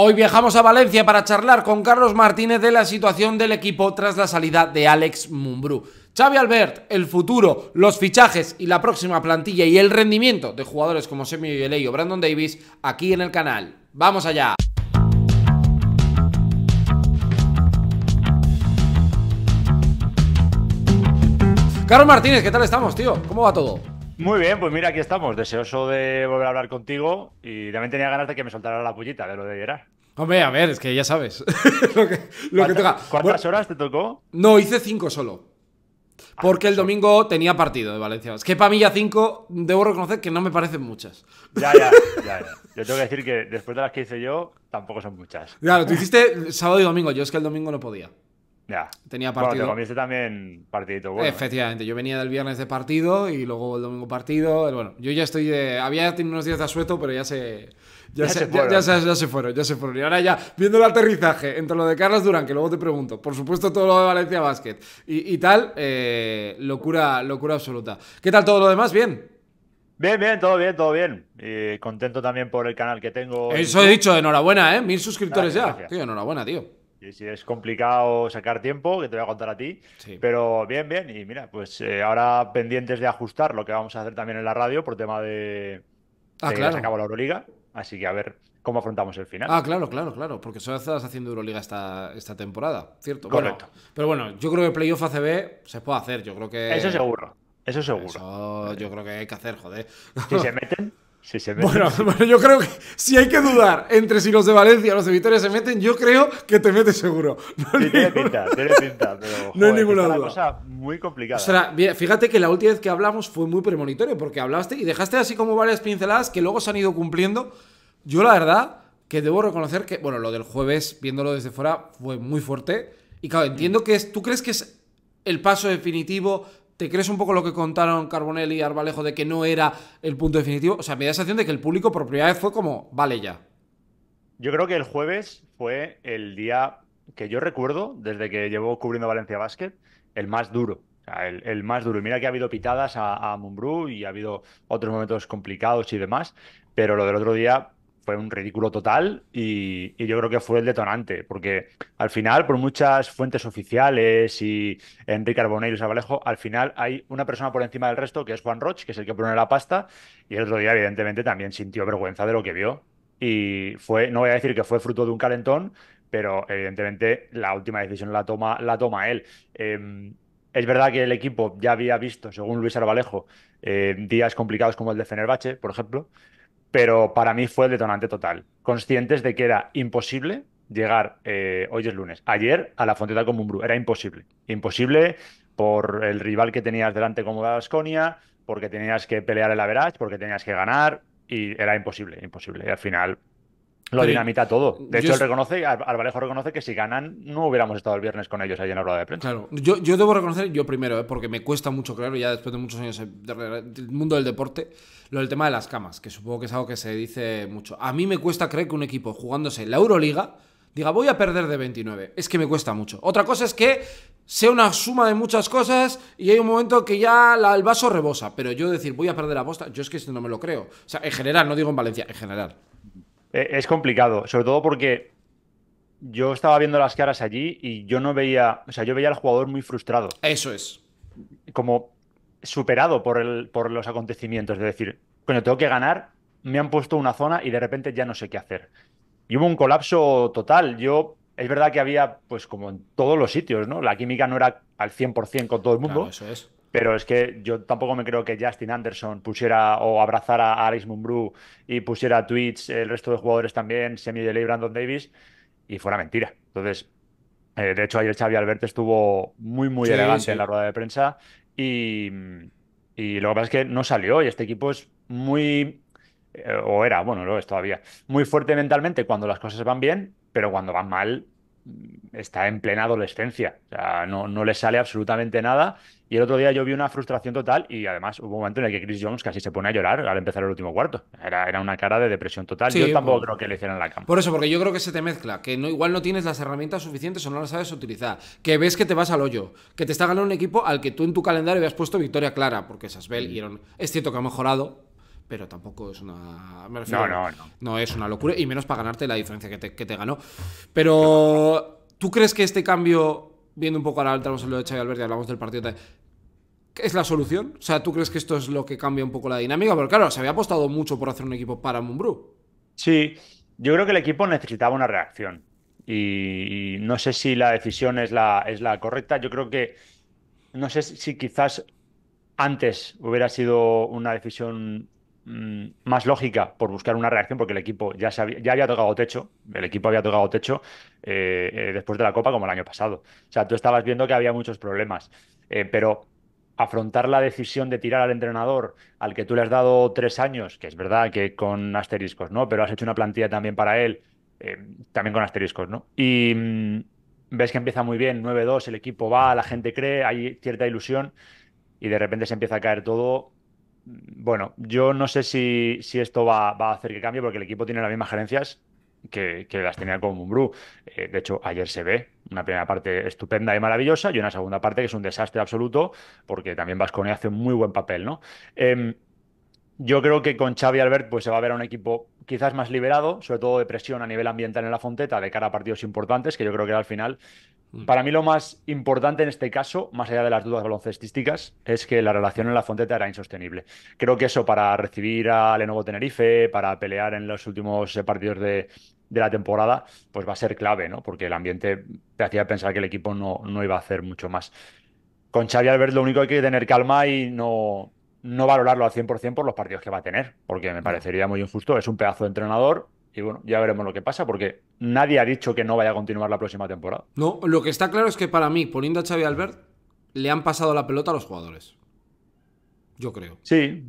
Hoy viajamos a Valencia para charlar con Carlos Martínez de la situación del equipo tras la salida de Alex Mumbrú. Xavi Albert, el futuro, los fichajes y la próxima plantilla y el rendimiento de jugadores como Semio Yeley o Brandon Davis aquí en el canal. ¡Vamos allá! Carlos Martínez, ¿qué tal estamos, tío? ¿Cómo va todo? Muy bien, pues mira, aquí estamos, deseoso de volver a hablar contigo y también tenía ganas de que me soltara la pullita de lo de Gerard. Hombre, a ver, es que ya sabes ¿Cuántas horas te tocó? No, hice cinco solo. Ah, porque el domingo tenía partido de Valencia. Es que para mí ya cinco, debo reconocer que no me parecen muchas. ya, ya, ya. Yo tengo que decir que después de las que hice yo, tampoco son muchas. Claro, tú hiciste sábado y domingo, yo es que el domingo no podía. Ya. Tenía partido. Bueno, te comiste también partidito ¿eh? Efectivamente, yo venía del viernes de partido y luego el domingo partido. Bueno, yo ya estoy de. Había tenido unos días de asueto, pero ya se. Ya, se, fueron, ya se fueron. Y ahora ya, viendo el aterrizaje entre lo de Carlos Durán, que luego te pregunto, por supuesto todo lo de Valencia Basket y, tal, eh, locura, locura absoluta. ¿Qué tal todo lo demás? ¿Bien? Bien, bien, todo bien, todo bien. contento también por el canal que tengo. Eso he dicho, enhorabuena, ¿eh? Mil suscriptores ya. Tío, enhorabuena, tío. Y si es complicado sacar tiempo, que te voy a contar a ti. Pero bien, bien. Y mira, pues eh, ahora pendientes de ajustar lo que vamos a hacer también en la radio por tema de, ah, claro. se acabó la Euroliga. Así que a ver cómo afrontamos el final. Ah, claro, claro, claro. Porque solo estás haciendo Euroliga esta, esta temporada, ¿cierto? Correcto. pero bueno, yo creo que Playoff ACB se puede hacer. Yo creo que. Eso seguro. Eso seguro. yo creo que hay que hacer, joder. Si se meten bueno, yo creo que si hay que dudar entre si los de Valencia o los de se meten, yo creo que te metes seguro. tiene pinta, tiene pinta, pero. no hay ninguna duda. Una cosa muy complicada. O sea, fíjate que la última vez que hablamos fue muy premonitorio, porque hablaste y dejaste así como varias pinceladas que luego se han ido cumpliendo. Yo, la verdad, que debo reconocer que, bueno, lo del jueves, viéndolo desde fuera, fue muy fuerte. Y claro, entiendo que es. ¿Tú crees que es el paso definitivo ¿Te crees un poco lo que contaron Carbonell y Arbalejo de que no era el punto definitivo? O sea, me da la sensación de que el público por primera vez fue como, vale ya. Yo creo que el jueves fue el día que yo recuerdo, desde que llevo cubriendo Valencia Basket, el más duro. el, más duro. mira que ha habido pitadas a, a Mumbrú y ha habido otros momentos complicados y demás, pero lo del otro día fue un ridículo total y, yo creo que fue el detonante, porque al final, por muchas fuentes oficiales y Enrique Arbonell y Sabalejo, al final hay una persona por encima del resto que es Juan Roch, que es el que pone la pasta, y el otro día, evidentemente, también sintió vergüenza de lo que vio. Y fue, no voy a decir que fue fruto de un calentón, pero evidentemente la última decisión la toma, la toma él. Em, es verdad que el equipo ya había visto, según Luis Arbalejo, eh, días complicados como el de Fenerbache, por ejemplo, pero para mí fue el detonante total. Conscientes de que era imposible llegar, eh, hoy es lunes, ayer a la Fonteta Común Bru, era imposible. Imposible por el rival que tenías delante como Gasconia, porque tenías que pelear el average, porque tenías que ganar, y era imposible, imposible. Y al final lo dinamita todo. De hecho, él reconoce, Albalejo reconoce que si ganan, no hubiéramos estado el viernes con ellos ahí en la rueda de prensa. Claro, yo, yo debo reconocer, yo primero, ¿eh? porque me cuesta mucho creerlo ya después de muchos años eh, del mundo del deporte, lo del tema de las camas, que supongo que es algo que se dice mucho. A mí me cuesta creer que un equipo jugándose la Euroliga diga voy a perder de 29. Es que me cuesta mucho. Otra cosa es que sea una suma de muchas cosas y hay un momento que ya el vaso rebosa. Pero yo decir voy a perder la posta yo es que no me lo creo. O sea, en general, no digo en Valencia, en general. Eh, es complicado, sobre todo porque yo estaba viendo las caras allí y yo no veía, o sea, yo veía al jugador muy frustrado. Eso es. Como superado por, el, por los acontecimientos, es decir, cuando tengo que ganar, me han puesto una zona y de repente ya no sé qué hacer. Y hubo un colapso total. Yo, es verdad que había, pues como en todos los sitios, ¿no? La química no era al 100% con todo el mundo. eso es. Pero es que yo tampoco me creo que Justin Anderson pusiera o abrazara a Alex Mumbrú y pusiera tweets el resto de jugadores también, Semi y Brandon Davis, y fuera mentira. Entonces, eh, de hecho, ayer Xavi Alberto estuvo muy, muy elegante en la rueda de prensa y, lo que pasa es que no salió y este equipo es muy, eh, o era, bueno, lo es todavía, muy fuerte mentalmente cuando las cosas van bien, pero cuando van mal está en plena adolescencia, no, no le sale absolutamente nada. Y el otro día yo vi una frustración total y además hubo un momento en el que Chris Jones casi se pone a llorar al empezar el último cuarto. Era, era una cara de depresión total. y yo tampoco creo que le hicieran la cama. Por eso, porque yo creo que se te mezcla, que no, igual no tienes las herramientas suficientes o no las sabes utilizar, que ves que te vas al hoyo, que te está ganando un equipo al que tú en tu calendario habías puesto victoria clara, porque esas mm. y es cierto que ha mejorado, pero tampoco es una. Me no, no, no. No es una locura, y menos para ganarte la diferencia que te, ganó. Pero, ¿tú crees que este cambio, viendo un poco ahora, vamos en lo de Xavi Alberti, hablamos del partido ¿Es la solución? O sea, ¿tú crees que esto es lo que cambia un poco la dinámica? Porque claro, se había apostado mucho por hacer un equipo para Mumbrú. Sí, yo creo que el equipo necesitaba una reacción. Y, no sé si la decisión es la, es la correcta. Yo creo que no sé si quizás antes hubiera sido una decisión Mm, más lógica por buscar una reacción, porque el equipo ya, había, ya había tocado techo, el equipo había tocado techo eh, eh, después de la Copa como el año pasado. O sea, tú estabas viendo que había muchos problemas, eh, pero afrontar la decisión de tirar al entrenador al que tú le has dado tres años, que es verdad que con asteriscos, ¿no? Pero has hecho una plantilla también para él, también con asteriscos, ¿no? Y mm, ves que empieza muy bien, 9-2, el equipo va, la gente cree, hay cierta ilusión y de repente se empieza a caer todo bueno, yo no sé si, esto va, a hacer que cambie porque el equipo tiene las mismas gerencias que, las tenía con Mumbrú. Eh, de hecho, ayer se ve una primera parte estupenda y maravillosa y una segunda parte que es un desastre absoluto porque también Vasconia hace un muy buen papel, ¿no? Em, yo creo que con Xavi Albert pues, se va a ver un equipo quizás más liberado, sobre todo de presión a nivel ambiental en la Fonteta, de cara a partidos importantes, que yo creo que era al final. Mm. Para mí lo más importante en este caso, más allá de las dudas baloncestísticas, es que la relación en la Fonteta era insostenible. Creo que eso para recibir a Lenovo Tenerife, para pelear en los últimos eh, partidos de, la temporada, pues va a ser clave, ¿no? Porque el ambiente te hacía pensar que el equipo no, no iba a hacer mucho más. Con Xavi Albert lo único que hay que tener calma y no, no valorarlo al 100% por los partidos que va a tener, porque me parecería muy injusto. Es un pedazo de entrenador y bueno, ya veremos lo que pasa, porque nadie ha dicho que no vaya a continuar la próxima temporada. No, lo que está claro es que para mí, poniendo a Xavi Albert, le han pasado la pelota a los jugadores. Yo creo. Sí,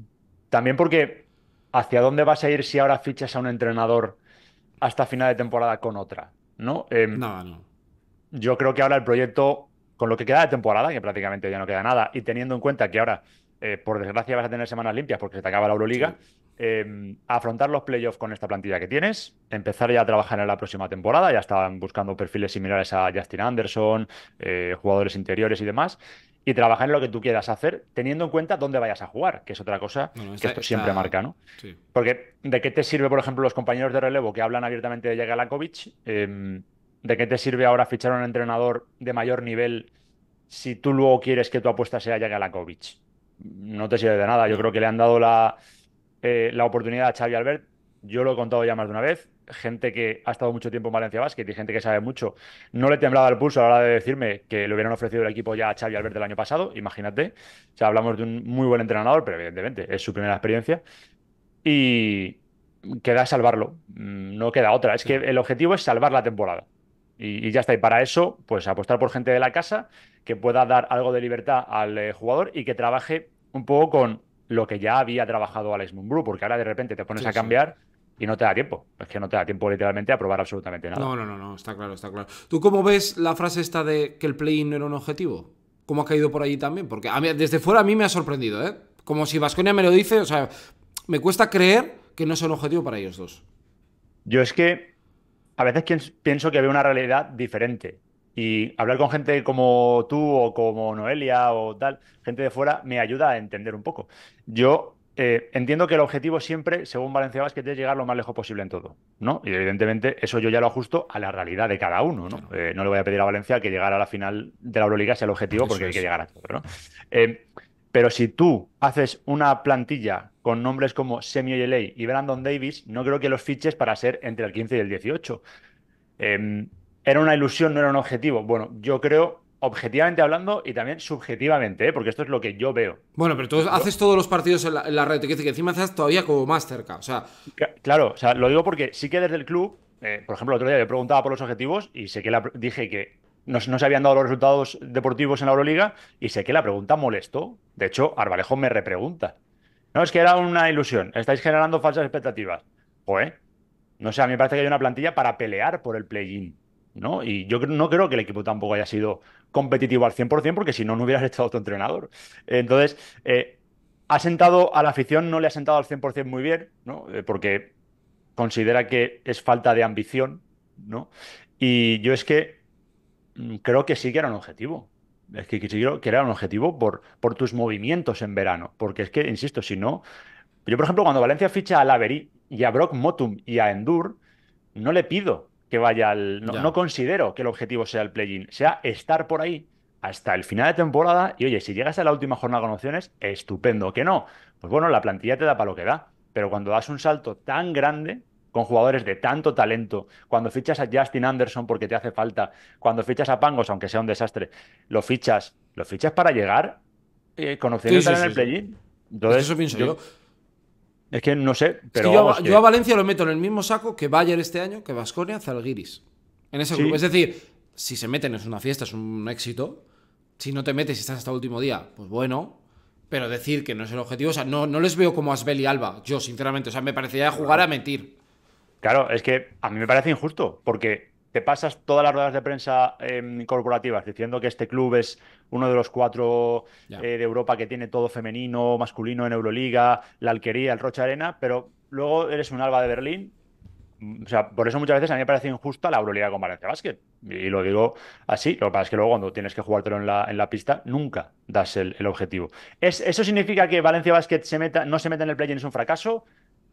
también porque ¿hacia dónde vas a ir si ahora fichas a un entrenador hasta final de temporada con otra? ¿No? Eh, no, no. Yo creo que ahora el proyecto, con lo que queda de temporada, que prácticamente ya no queda nada, y teniendo en cuenta que ahora eh, por desgracia vas a tener semanas limpias porque se te acaba la Euroliga. Em, afrontar los playoffs con esta plantilla que tienes, empezar ya a trabajar en la próxima temporada, ya están buscando perfiles similares a Justin Anderson, eh, jugadores interiores y demás, y trabajar en lo que tú quieras hacer, teniendo en cuenta dónde vayas a jugar, que es otra cosa que esto siempre marca, Porque ¿de qué te sirve, por ejemplo, los compañeros de relevo que hablan abiertamente de Jagalakovic? Em, ¿De qué te sirve ahora fichar a un entrenador de mayor nivel si tú luego quieres que tu apuesta sea Jagalakovic? no te sirve de nada. Yo creo que le han dado eh, la, oportunidad a Xavi Albert. Yo lo he contado ya más de una vez. Gente que ha estado mucho tiempo en Valencia Basket y gente que sabe mucho. No le temblaba el pulso a la hora de decirme que le hubieran ofrecido el equipo ya a Xavi Albert del año pasado. Imagínate. O hablamos de un muy buen entrenador, pero evidentemente es su primera experiencia. Y queda salvarlo. Mm, no queda otra. Es que el objetivo es salvar la temporada. Y, ya está. Y para eso, pues apostar por gente de la casa que pueda dar algo de libertad al eh, jugador y que trabaje un poco con lo que ya había trabajado Alex Mumbrú, porque ahora de repente te pones a cambiar. y no te da tiempo. Es que no te da tiempo literalmente a probar absolutamente nada. No, no, no, no, está claro, está claro. ¿Tú cómo ves la frase esta de que el play-in no era un objetivo? ¿Cómo ha caído por allí también? Porque desde fuera a mí me ha sorprendido, ¿eh? Como si Vasconia me lo dice, o sea, me cuesta creer que no es un objetivo para ellos dos. Yo es que a veces pienso que veo una realidad diferente. Y hablar con gente como tú o como Noelia o tal, gente de fuera, me ayuda a entender un poco. Yo eh, entiendo que el objetivo siempre, según Valencia Basket, es llegar lo más lejos posible en todo, ¿no? Y evidentemente eso yo ya lo ajusto a la realidad de cada uno, ¿no? Eh, no le voy a pedir a Valencia que llegara a la final de la Euroliga sea el objetivo porque hay que llegar a todo, ¿no? Eh, pero si tú haces una plantilla con nombres como Semi elley y Brandon Davis, no creo que los fiches para ser entre el 15 y el 18. Em, era una ilusión, no era un objetivo. Bueno, yo creo, objetivamente hablando y también subjetivamente, ¿eh? porque esto es lo que yo veo. Bueno, pero tú haces todos los partidos en la, red, te que encima estás todavía como más cerca. O sea... Claro, lo digo porque sí que desde el club, eh, por ejemplo, el otro día le preguntaba por los objetivos y sé que la, dije que no, se habían dado los resultados deportivos en la Euroliga y sé que la pregunta molestó. De hecho, Arbalejo me repregunta. No, es que era una ilusión. Estáis generando falsas expectativas. Joder. No sé, a mí me parece que hay una plantilla para pelear por el play-in. ¿no? Y yo no creo que el equipo tampoco haya sido competitivo al 100% porque si no, no hubieras estado tu entrenador. Entonces, eh, ha sentado a la afición, no le ha sentado al 100% muy bien, ¿no? Eh, porque considera que es falta de ambición. ¿no? Y yo es que Mm, creo que sí que era un objetivo. Es que, sí que era un objetivo por, por tus movimientos en verano. Porque es que, insisto, si no. Yo, por ejemplo, cuando Valencia ficha a Laverí y a Brock Motum y a Endur, no le pido que vaya al. No, no considero que el objetivo sea el play-in, sea estar por ahí hasta el final de temporada. Y oye, si llegas a la última jornada con opciones, estupendo. Que no. Pues bueno, la plantilla te da para lo que da. Pero cuando das un salto tan grande, con jugadores de tanto talento, cuando fichas a Justin Anderson porque te hace falta, cuando fichas a Pangos, aunque sea un desastre, lo fichas, lo fichas para llegar eh, con en el play Entonces, eso pienso yo, Es que no sé, pero. yo, a Valencia lo meto en el mismo saco que Bayern este año, que Vasconia, Zalgiris. En ese grupo. Es decir, si se meten es una fiesta, es un éxito. Si no te metes y estás hasta el último día, pues bueno, pero decir que no es el objetivo, o sea, no, no les veo como Asbel y Alba, yo sinceramente, o sea, me parecería jugar a mentir. Claro, es que a mí me parece injusto, porque te pasas todas las ruedas de prensa em, corporativas diciendo que este club es uno de los cuatro eh, de Europa que tiene todo femenino, masculino en Euroliga, la Alquería, el Rocha Arena, pero luego eres un Alba de Berlín. Mm, o sea, por eso muchas veces a mí me parece injusta la Euroliga con Valencia Basket. Y lo digo así. Lo que pasa es que luego cuando tienes que jugártelo en la, en la pista, nunca das el, objetivo. ¿Eso significa que Valencia Basket se meta, no se meta en el play-in es un fracaso?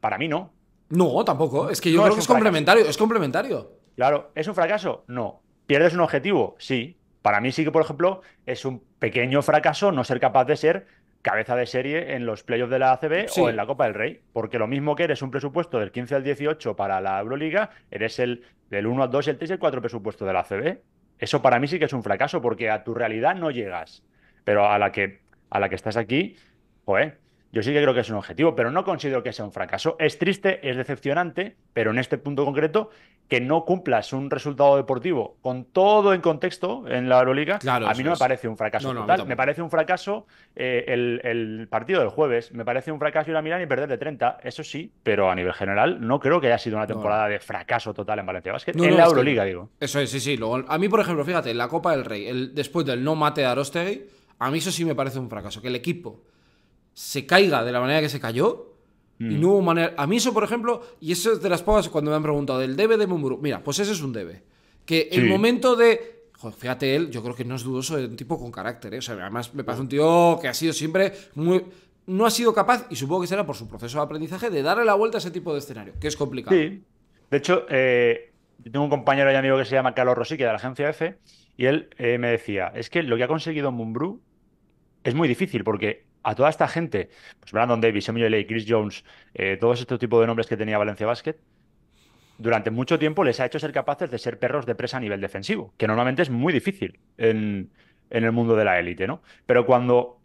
Para mí no. No, tampoco. Es que yo creo es que es complementario. Es complementario. Claro, ¿es un fracaso? No. ¿Pierdes un objetivo? Sí. Para mí sí que, por ejemplo, es un pequeño fracaso no ser capaz de ser cabeza de serie en los playoffs de la ACB o en la Copa del Rey. Porque lo mismo que eres un presupuesto del 15 al 18 para la Euroliga, eres el del 1 al 2, el 3 y el 4 presupuesto de la ACB. Eso para mí sí que es un fracaso porque a tu realidad no llegas. Pero a la que, a la que estás aquí, joder, yo sí que creo que es un objetivo, pero no considero que sea un fracaso. Es triste, es decepcionante, pero en este punto concreto, que no cumplas un resultado deportivo con todo en contexto en la Euroliga, a mí no me parece un fracaso total. me parece un fracaso el, partido del jueves, me parece un fracaso ir a Milán y perder de 30, eso sí, pero a nivel general no creo que haya sido una temporada de fracaso total en Valencia en la Euroliga, digo. Eso es, sí, sí. a mí, por ejemplo, fíjate, la Copa del Rey, el, después del no mate a Arostegui, a mí eso sí me parece un fracaso, que el equipo se caiga de la manera que se cayó. Y mm. no hubo manera. A mí, eso, por ejemplo, y eso es de las pocas cuando me han preguntado del debe de Mumburu. Mira, pues ese es un debe. Que el momento de. fíjate él, yo creo que no es dudoso de un tipo con carácter. ¿eh? además me parece un tío que ha sido siempre muy no ha sido capaz, y supongo que será por su proceso de aprendizaje, de darle la vuelta a ese tipo de escenario, que es complicado. Sí. De hecho, eh, tengo un compañero y amigo que se llama Carlos Rosique de la agencia F, y él eh, me decía, es que lo que ha conseguido Mumbrú es muy difícil, porque a toda esta gente, pues Brandon Davis, Emilio Ley, Chris Jones, eh, todos este tipo de nombres que tenía Valencia Basket, durante mucho tiempo les ha hecho ser capaces de ser perros de presa a nivel defensivo, que normalmente es muy difícil en, el mundo de la élite, ¿no? Pero cuando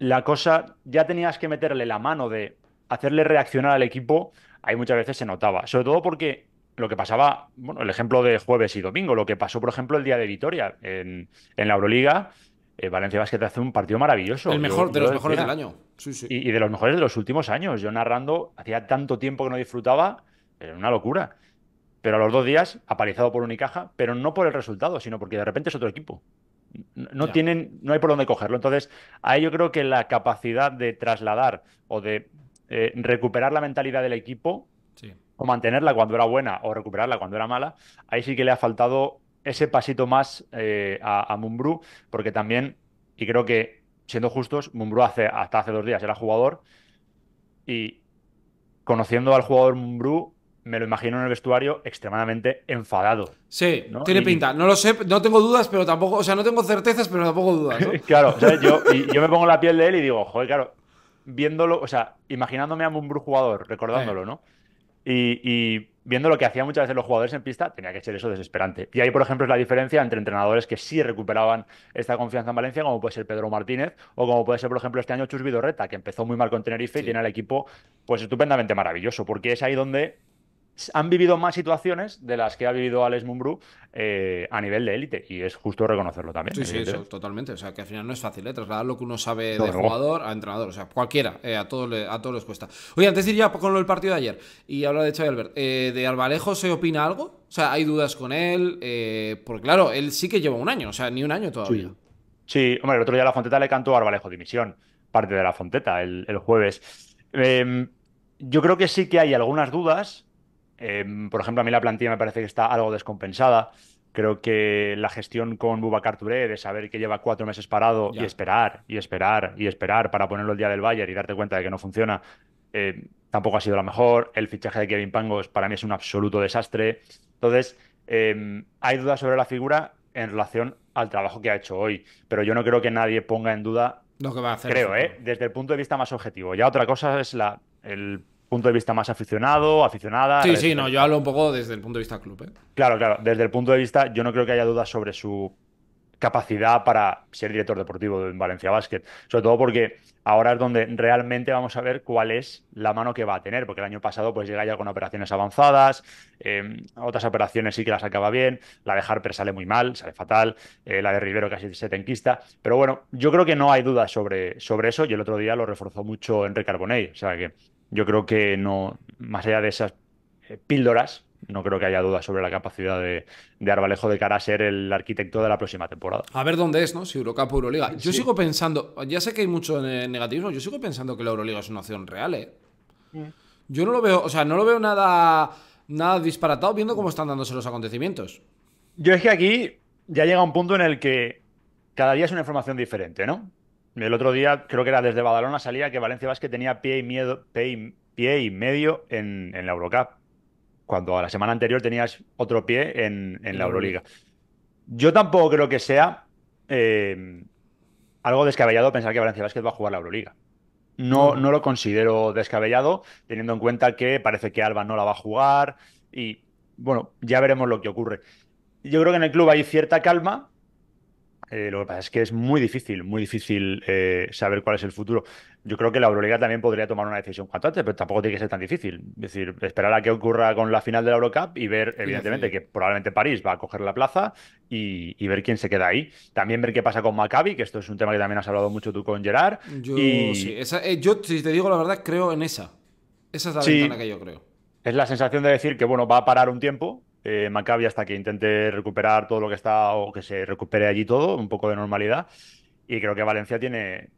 la cosa ya tenías que meterle la mano de hacerle reaccionar al equipo, ahí muchas veces se notaba, sobre todo porque lo que pasaba, bueno, el ejemplo de jueves y domingo, lo que pasó, por ejemplo, el día de Vitoria en la Euroliga, eh, Valencia Basket hace un partido maravilloso. El mejor, de los mejores del año. Y, de los mejores de los últimos años. Yo narrando, hacía tanto tiempo que no disfrutaba, era una locura. Pero a los dos días, apalizado por Unicaja, pero no por el resultado, sino porque de repente es otro equipo. No, tienen, no hay por dónde cogerlo. Entonces, ahí yo creo que la capacidad de trasladar o de eh, recuperar la mentalidad del equipo o mantenerla cuando era buena o recuperarla cuando era mala, ahí sí que le ha faltado ese pasito más eh, a, a Mumbrú, porque también, y creo que siendo justos, Mumbrú hace, hasta hace dos días era jugador y conociendo al jugador Mumbrú, me lo imagino en el vestuario extremadamente enfadado. Sí, tiene pinta. No lo sé, no tengo dudas, pero tampoco, o sea, no tengo certezas, pero tampoco dudas. claro, Yo, y, yo me pongo la piel de él y digo, joder, claro, viéndolo, o sea, imaginándome a Mumbrú jugador, recordándolo, ¿no? Y, y viendo lo que hacían muchas veces los jugadores en pista, tenía que ser eso desesperante. Y ahí, por ejemplo, es la diferencia entre entrenadores que sí recuperaban esta confianza en Valencia, como puede ser Pedro Martínez, o como puede ser, por ejemplo, este año Chus Vidorreta, que empezó muy mal con Tenerife y tiene al equipo pues estupendamente maravilloso, porque es ahí donde han vivido más situaciones de las que ha vivido Alex Mumbrú eh, a nivel de élite. Y es justo reconocerlo también. Sí, totalmente. O sea, que al final no es fácil ¿eh? trasladar lo que uno sabe de jugador a entrenador. O sea, cualquiera, eh, a, todos a todos les cuesta. Oye, antes de ir ya con lo del partido de ayer y hablar de Xavi Albert, ¿de Albalejo se opina algo? O sea, ¿hay dudas con él? porque claro, él sí que lleva un año, o sea, ni un año todavía. Sí, hombre, el otro día a la Fonteta le cantó a dimisión, parte de la Fonteta, el jueves. Em, yo creo que sí que hay algunas dudas Em, por ejemplo, a mí la plantilla me parece que está algo descompensada. Creo que la gestión con Bubacar Touré de saber que lleva cuatro meses parado y esperar, y esperar, y esperar para ponerlo el día del Bayern y darte cuenta de que no funciona, em, tampoco ha sido la mejor. El fichaje de Kevin Pangos para mí es un absoluto desastre. Entonces, em, hay dudas sobre la figura en relación al trabajo que ha hecho hoy, pero yo no creo que nadie ponga en duda lo que va a hacer. Creo, ¿eh? desde el punto de vista más objetivo. Ya otra cosa es la, el punto de vista más aficionado, aficionada. Sí, sí, no, yo hablo un poco desde el punto de vista club. ¿eh? Claro, claro, desde el punto de vista, yo no creo que haya dudas sobre su capacidad para ser director deportivo en Valencia Basket, sobre todo porque ahora es donde realmente vamos a ver cuál es la mano que va a tener, porque el año pasado pues llega ya con operaciones avanzadas, em, otras operaciones sí que las acaba bien, la de Harper sale muy mal, sale fatal, eh, la de Rivero casi se tenquista, pero bueno, yo creo que no hay dudas sobre, sobre eso y el otro día lo reforzó mucho Enrique Carbonell, o sea que yo creo que no, más allá de esas eh, píldoras, no creo que haya dudas sobre la capacidad de, de, Arbalejo de cara a ser el arquitecto de la próxima temporada. A ver dónde es, ¿no? Si Eurocup o Euroliga. Yo sigo pensando, ya sé que hay mucho negativismo, yo sigo pensando que la Euroliga es una opción real, ¿eh? Mm. Yo no lo veo, o sea, no lo veo nada, nada disparatado viendo cómo están dándose los acontecimientos. Yo es que aquí ya llega un punto en el que cada día es una información diferente, ¿no? El otro día, creo que era desde Badalona, salía que Valencia Vázquez tenía pie y, miedo, pie y, medio en, la Eurocup, cuando a la semana anterior tenías otro pie en, la Euroliga. Yo tampoco creo que sea eh, algo descabellado pensar que Valencia Vázquez va a jugar la Euroliga. No, no lo considero descabellado, teniendo en cuenta que parece que Alba no la va a jugar y, bueno, ya veremos lo que ocurre. Yo creo que en el club hay cierta calma, eh, lo que pasa es que es muy difícil, muy difícil eh, saber cuál es el futuro. Yo creo que la Euroliga también podría tomar una decisión cuanto antes, pero tampoco tiene que ser tan difícil. Es decir, esperar a que ocurra con la final de la Eurocup y ver, evidentemente, que probablemente París va a coger la plaza y, ver quién se queda ahí. También ver qué pasa con Maccabi, que esto es un tema que también has hablado mucho tú con Gerard. Yo, eh, yo si te digo la verdad, creo en esa. Esa es la ventana que yo creo. Es la sensación de decir que, bueno, va a parar un tiempo, eh, Maccabi hasta que intente recuperar todo lo que está o que se recupere allí todo, un poco de normalidad. Y creo que Valencia tiene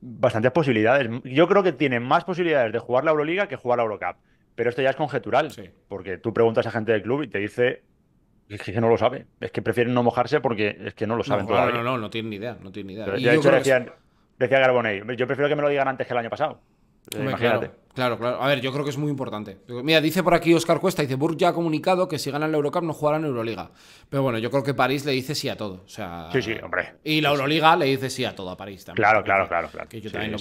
bastantes posibilidades. Yo creo que tiene más posibilidades de jugar la Euroliga que jugar la Eurocup. Pero esto ya es conjetural, porque tú preguntas a gente del club y te dice que no lo sabe. Es que prefieren no mojarse porque es que no lo saben no, todavía. No, no, no, tienen ni idea, yo hecho, decía Garbonell, yo prefiero que me lo digan antes que el año pasado. Claro, claro, A ver, yo creo que es muy importante. Mira, dice por aquí Oscar Cuesta, dice, Burg ya ha comunicado que si ganan la Eurocup no en Euroliga. Pero bueno, yo creo que París le dice sí a todo. O sea, sí, sí, hombre. Y la Euroliga le dice sí a todo a París también. Claro, claro, claro. yo también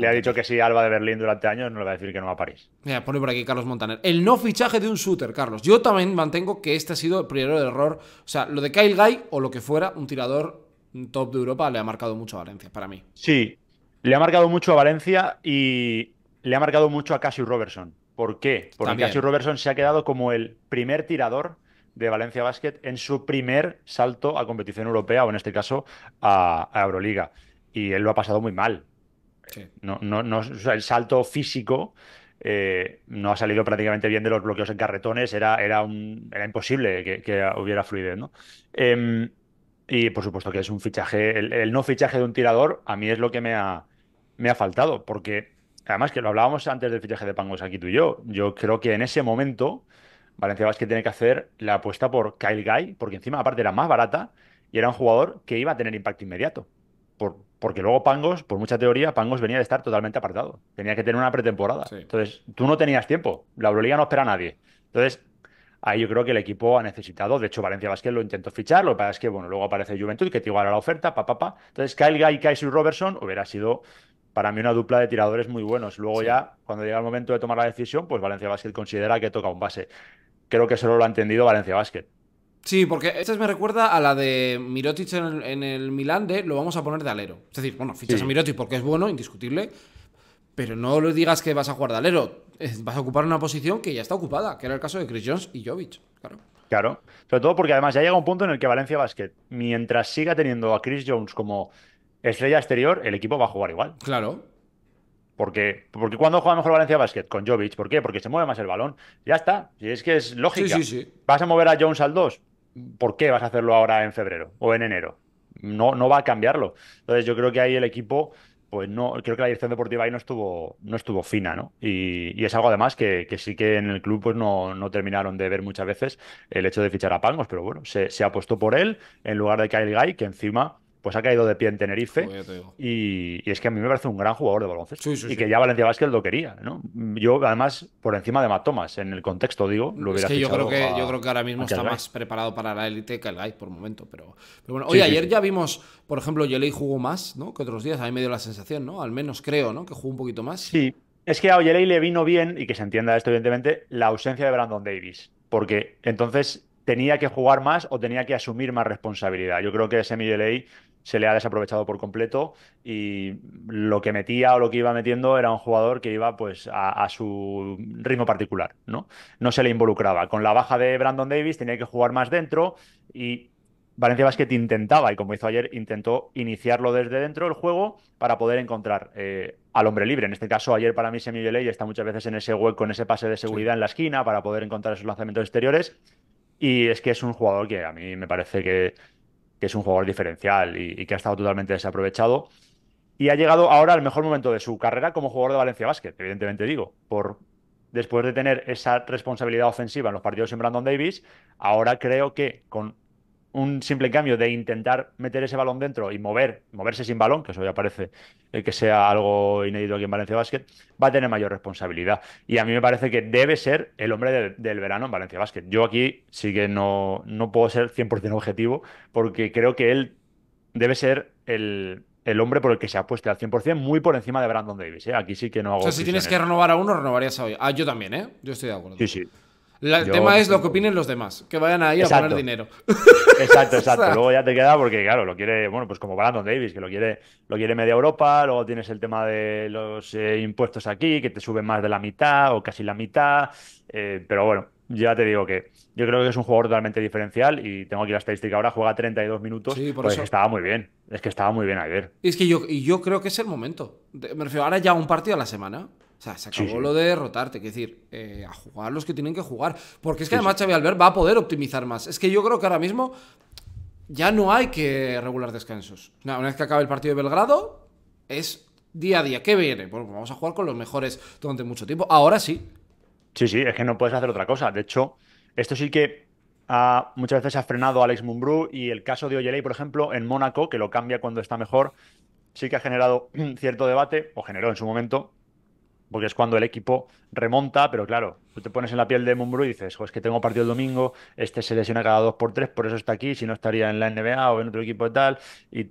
le, ha dicho, que sí Alba de Berlín durante años, no le va a decir que no va a París. Mira, pone por aquí Carlos Montaner. El no fichaje de un shooter, Carlos. Yo también mantengo que este ha sido el primero error. O sea, lo de Kyle Guy o lo que fuera, un tirador top de Europa le ha marcado mucho a Valencia, para mí. Sí, le ha marcado mucho a Valencia y le ha marcado mucho a Cassius Robertson. ¿Por qué? Porque También. Robertson se ha quedado como el primer tirador de Valencia Basket en su primer salto a competición europea, o en este caso a, Euroliga. Y él lo ha pasado muy mal. el salto físico eh, no ha salido prácticamente bien de los bloqueos en carretones, era, era, un, imposible que, hubiera fluidez. ¿no? Em, y por supuesto que es un fichaje, el, no fichaje de un tirador a mí es lo que me ha, me ha faltado, porque además que lo hablábamos antes del fichaje de Pangos aquí tú y yo, yo creo que en ese momento Valencia Vázquez tiene que hacer la apuesta por Kyle Guy, porque encima aparte era más barata y era un jugador que iba a tener impacto inmediato. porque luego Pangos, por mucha teoría, Pangos venía de estar totalmente apartado. Tenía que tener una pretemporada. Entonces, tú no tenías tiempo. La Euroliga no espera a nadie. Entonces, ahí yo creo que el equipo ha necesitado. De hecho, Valencia Vázquez lo intentó fichar, lo que pasa es que, bueno, luego aparece Juventud que te iguala la oferta, papá, pa, pa. Entonces, Kyle Guy, Kaiser Robertson hubiera sido para mí una dupla de tiradores muy buenos. Luego ya, cuando llega el momento de tomar la decisión, pues Valencia Vázquez considera que toca un base. Creo que solo lo ha entendido Valencia Vázquez. Sí, porque esta me recuerda a la de Mirotic en el, en Milán de lo vamos a poner de alero. Es decir, bueno, fichas a Mirotic porque es bueno, indiscutible, pero no le digas que vas a jugar de alero vas a ocupar una posición que ya está ocupada, que era el caso de Chris Jones y Jovic. Claro. Claro. Sobre todo porque además ya llega un punto en el que Valencia Basket, mientras siga teniendo a Chris Jones como estrella exterior, el equipo va a jugar igual. Claro. Porque, porque cuando juega mejor Valencia Basket con Jovic, ¿por qué? Porque se mueve más el balón. Ya está. Y es que es lógico. Sí, sí, sí. Vas a mover a Jones al 2. ¿Por qué vas a hacerlo ahora en febrero o en enero? No, no va a cambiarlo. Entonces yo creo que ahí el equipo pues no, creo que la dirección deportiva ahí no estuvo, no estuvo fina, ¿no? Y, es algo además que, sí que en el club pues no, terminaron de ver muchas veces el hecho de fichar a Pangos, pero bueno, se, se apostó por él en lugar de Kyle Guy, que encima pues ha caído de pie en Tenerife. Y, es que a mí me parece un gran jugador de baloncesto. y que ya Valencia Vázquez lo quería, ¿no? Yo, además, por encima de Matt Thomas, en el contexto, digo, lo hubiera es que yo creo que Yo creo que ahora mismo está más preparado para la élite que el Guy por momento. Pero, bueno, hoy ayer ya vimos, por ejemplo, Yelei jugó más, ¿no? Que otros días. A mí me dio la sensación, ¿no? Al menos creo, ¿no? Que jugó un poquito más. Sí. Es que a Oyeley le vino bien, y que se entienda esto, evidentemente, la ausencia de Brandon Davis. Porque entonces tenía que jugar más o tenía que asumir más responsabilidad. Yo creo que ese Yelei se le ha desaprovechado por completo y lo que metía o lo que iba metiendo era un jugador que iba pues a, su ritmo particular, ¿no? No se le involucraba. Con la baja de Brandon Davis tenía que jugar más dentro y Valencia Basket intentaba, y como hizo ayer, intentó iniciarlo desde dentro del juego para poder encontrar eh, al hombre libre. En este caso, ayer para mí Semi Ley está muchas veces en ese hueco, Con ese pase de seguridad en la esquina para poder encontrar esos lanzamientos exteriores. Y es que es un jugador que a mí me parece que que es un jugador diferencial y, que ha estado totalmente desaprovechado. Y ha llegado ahora al mejor momento de su carrera como jugador de Valencia Básquet, evidentemente digo, por después de tener esa responsabilidad ofensiva en los partidos en Brandon Davis, ahora creo que con un simple cambio de intentar meter ese balón dentro y mover, moverse sin balón, que eso ya parece eh, que sea algo inédito aquí en Valencia Basket, va a tener mayor responsabilidad. Y a mí me parece que debe ser el hombre del verano en Valencia Basket. Yo aquí sí que no, no puedo ser 100% objetivo porque creo que él debe ser el, hombre por el que se ha puesto al 100%, muy por encima de Brandon Davis. ¿eh? Aquí sí que no hago. si tienes que renovar a uno, renovarías a hoy. Ah, yo también, ¿eh? Yo estoy de acuerdo. Sí, sí el tema es lo que opinen los demás, que vayan ahí a poner dinero. Exacto, exacto. luego ya te queda porque, claro, lo quiere, bueno, pues como Brandon Davis, que lo quiere, lo quiere media Europa, luego tienes el tema de los eh, impuestos aquí, que te suben más de la mitad o casi la mitad, eh, pero bueno, ya te digo que yo creo que es un jugador totalmente diferencial y tengo aquí la estadística ahora, juega 32 minutos, sí, por pues estaba muy bien, es que estaba muy bien ayer. Y es que yo, y yo creo que es el momento, me refiero ahora ya un partido a la semana. O sea, se acabó lo de derrotarte, que decir, eh, a jugar los que tienen que jugar. Porque es que además Xavi Albert va a poder optimizar más. Es que yo creo que ahora mismo ya no hay que regular descansos. una vez que acabe el partido de Belgrado, es día a día. ¿Qué viene? Pues vamos a jugar con los mejores durante mucho tiempo. Ahora sí. Sí, sí, es que no puedes hacer otra cosa. De hecho, esto sí que muchas veces ha frenado a Alex Mumbru y el caso de Oyeley, por ejemplo, en Mónaco, que lo cambia cuando está mejor, sí que ha generado cierto debate, o generó en su momento, porque es cuando el equipo remonta, pero claro, tú te pones en la piel de Mumbrú y dices, es que tengo partido el domingo, este se lesiona cada dos por tres, por eso está aquí, si no estaría en la NBA o en otro equipo y tal, y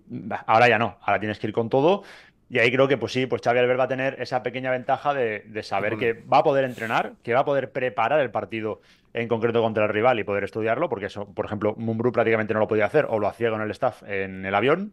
ahora ya no, ahora tienes que ir con todo. Y ahí creo que, pues sí, pues Xavi Albert va a tener esa pequeña ventaja de, saber que va a poder entrenar, que va a poder preparar el partido en concreto contra el rival y poder estudiarlo, porque eso, por ejemplo, Mumbrú prácticamente no lo podía hacer, o lo hacía con el staff en el avión,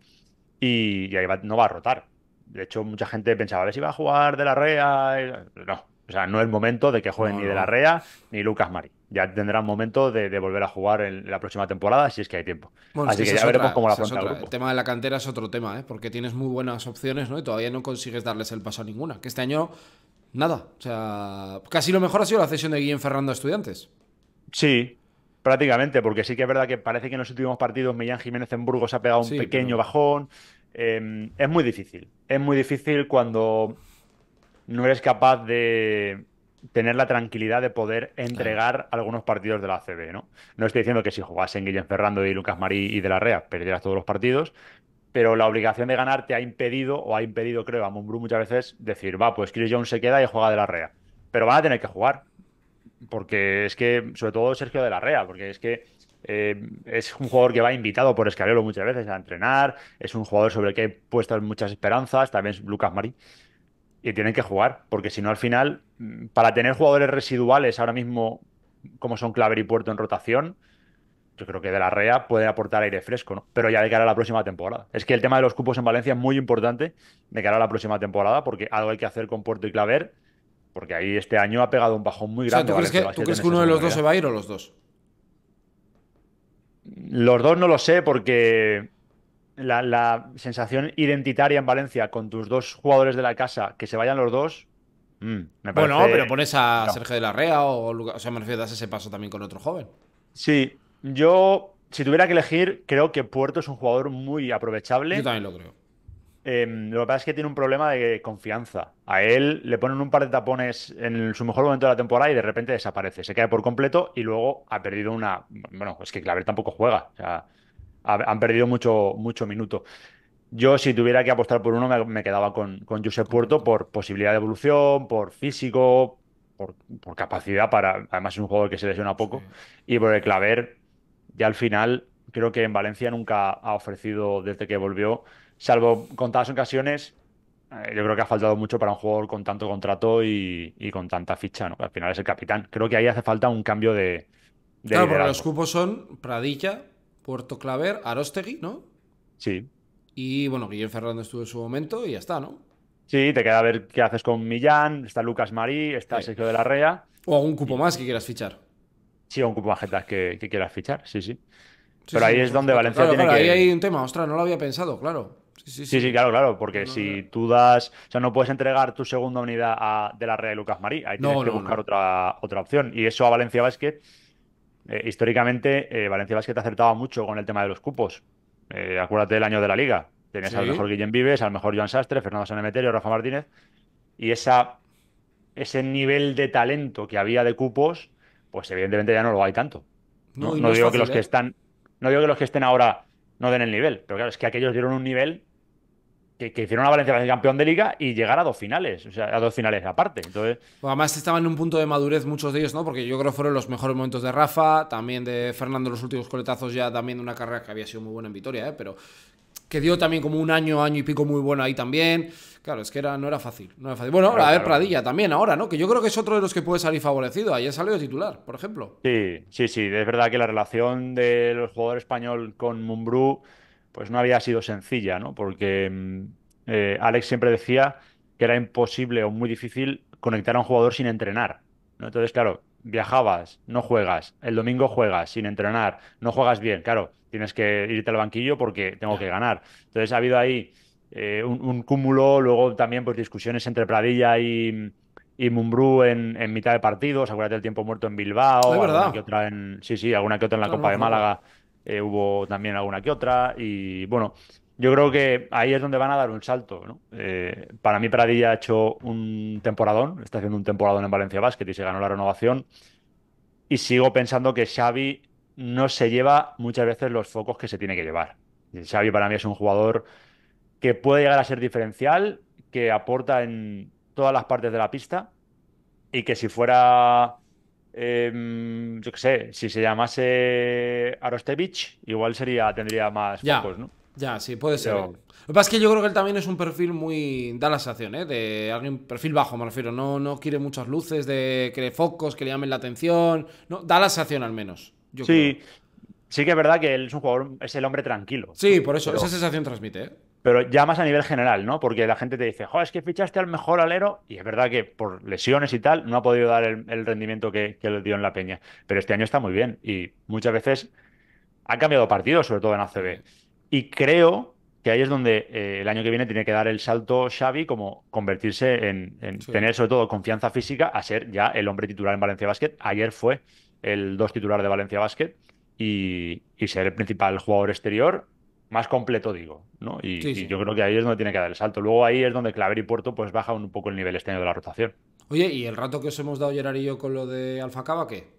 y, ahí no va a rotar. De hecho, mucha gente pensaba, a ver si va a jugar de la Rea. No, o sea, no es momento de que jueguen ni de la Rea ni Lucas Mari. Ya tendrán momento de, volver a jugar en la próxima temporada si es que hay tiempo. Así que, ya veremos cómo la afronta el, el tema de la cantera es otro tema, ¿eh? porque tienes muy buenas opciones ¿no? y todavía no consigues darles el paso a ninguna. Que este año, nada. O sea, casi lo mejor ha sido la cesión de Guillén Ferrando a Estudiantes. Sí, prácticamente, porque sí que es verdad que parece que en los últimos partidos Millán Jiménez en Burgos ha pegado un pequeño bajón. Em, es muy difícil. Es muy difícil cuando no eres capaz de tener la tranquilidad de poder entregar algunos partidos de la CB ¿no? No estoy diciendo que si jugasen Guillén Ferrando y Lucas Marí y de la Rea perdieras todos los partidos, pero la obligación de ganar te ha impedido, o ha impedido, creo, a Mumbrú muchas veces decir, va, pues Chris Jones se queda y juega de la Rea. Pero van a tener que jugar, porque es que, sobre todo Sergio de la Rea, porque es que eh, es un jugador que va invitado por Escalero muchas veces a entrenar. Es un jugador sobre el que he puesto muchas esperanzas. También es Lucas Mari. Y tienen que jugar, porque si no, al final, mm, para tener jugadores residuales ahora mismo, como son Claver y Puerto en rotación, yo creo que de la REA puede aportar aire fresco, ¿no? Pero ya de cara a la próxima temporada. Es que el tema de los cupos en Valencia es muy importante de cara a la próxima temporada, porque algo hay que hacer con Puerto y Claver, porque ahí este año ha pegado un bajón muy grande. ¿tú crees que, uno de los dos se va a ir o los dos? Los dos no lo sé porque la, sensación identitaria en Valencia con tus dos jugadores de la casa, que se vayan los dos, mm, me parece... Bueno, pero pones a Sergio de la Rea o, o sea, me refiero, das ese paso también con otro joven. Sí, yo, si tuviera que elegir, creo que Puerto es un jugador muy aprovechable. Yo también lo creo. Em, lo que pasa es que tiene un problema de confianza. A él le ponen un par de tapones en su mejor momento de la temporada y de repente desaparece. Se cae por completo y luego ha perdido una. Bueno, es que Claver tampoco juega. han perdido mucho, mucho minuto. Yo, si tuviera que apostar por uno, me, quedaba con, con Josep Puerto por posibilidad de evolución, por físico, por, capacidad para. Además, es un jugador que se lesiona poco. Y por el Claver, ya al final, creo que en Valencia nunca ha ofrecido, desde que volvió, salvo contadas ocasiones, eh, yo creo que ha faltado mucho para un jugador con tanto contrato y, con tanta ficha, ¿no? Al final es el capitán. Creo que ahí hace falta un cambio de. claro, porque los cupos son Pradilla, Puerto Claver, Arostegui, ¿no? Sí. Y bueno, Guillermo Fernández estuvo en su momento y ya está, ¿no? Sí, te queda ver qué haces con Millán, está Lucas Marí, está Sergio de la Rea. O algún cupo más que quieras fichar. Sí, o un cupo más que, que quieras fichar, sí, sí. Pero ahí es donde Valencia tiene que... Ahí hay un tema, ostras, no lo había pensado, claro. Sí, sí, claro, claro, porque si tú das, o sea, no puedes entregar tu segunda unidad de la Real Lucas Marí, ahí tienes que buscar otra, otra opción. Y eso a Valencia Vázquez, eh, históricamente, eh, Valencia te acertaba mucho con el tema de los cupos. Eh, acuérdate del año de la liga. Tenías al mejor Guillem Vives, al mejor Joan Sastre, Fernando Sanemeterio, Rafa Martínez. Y esa, ese nivel de talento que había de cupos, pues evidentemente ya no lo hay tanto. No, digo que los que ¿eh? están, no digo que los que estén ahora no den el nivel, pero claro, es que aquellos dieron un nivel que, hicieron una Valencia campeón de liga y llegar a dos finales, o sea, a dos finales aparte. Entonces... Pues además estaban en un punto de madurez muchos de ellos, ¿no? Porque yo creo que fueron los mejores momentos de Rafa, también de Fernando los últimos coletazos ya también de una carrera que había sido muy buena en Vitoria, ¿eh? Pero que dio también como un año, año y pico muy bueno ahí también. Claro, es que era, no era fácil. No era fácil. Bueno, a ver, Pradilla también, ahora, ¿no? Que yo creo que es otro de los que puede salir favorecido. ahí ha salido titular, por ejemplo. Sí, sí, sí. Es verdad que la relación del jugador español con Mumbrú pues no había sido sencilla, ¿no? Porque mm, eh, Alex siempre decía que era imposible o muy difícil conectar a un jugador sin entrenar. Entonces, claro, viajabas, no juegas, el domingo juegas sin entrenar, no juegas bien, claro, tienes que irte al banquillo porque tengo que ganar. Entonces ha habido ahí eh, un, cúmulo, luego también pues discusiones entre Pradilla y, y Mumbrú en, mitad de partidos, acuérdate el tiempo muerto en Bilbao, alguna que otra en, sí, sí, alguna que otra en la Copa de Málaga. Eh, hubo también alguna que otra y bueno, yo creo que ahí es donde van a dar un salto. Eh, para mí, Pradilla ha hecho un temporadón, está haciendo un temporadón en Valencia Basket y se ganó la renovación. Y sigo pensando que Xavi no se lleva muchas veces los focos que se tiene que llevar. Xavi para mí es un jugador que puede llegar a ser diferencial, que aporta en todas las partes de la pista y que si fuera Em, yo qué sé, si se llamase Arostevich, igual sería, tendría más focos, ¿no? Ya, sí, puede ser. ¿eh? Lo que pasa es que yo creo que él también es un perfil muy. da la sensación, ¿eh? De alguien, perfil bajo, me refiero. No, no quiere muchas luces, de que focos, que le llamen la atención. No, da la sensación al menos. sí, sí que es verdad que él es un jugador, es el hombre tranquilo. Sí, por eso, esa sensación transmite, ¿eh? pero ya más a nivel general, ¿no? Porque la gente te dice, Joder, es que fichaste al mejor alero, y es verdad que por lesiones y tal no ha podido dar el, rendimiento que, le dio en la peña, pero este año está muy bien y muchas veces ha cambiado partido, sobre todo en ACB. Y creo que ahí es donde eh, el año que viene tiene que dar el salto Xavi, como convertirse en, tener sobre todo confianza física a ser ya el hombre titular en Valencia Basket. Ayer fue el dos titular de Valencia Basket y ser el principal jugador exterior más completo, digo. ¿no? Y, yo creo que ahí es donde tiene que dar el salto. Luego ahí es donde Claver y Puerto pues baja un poco el nivel esteño de la rotación. Oye, ¿y el rato que os hemos dado Gerard y yo con lo de Alfa Cava qué?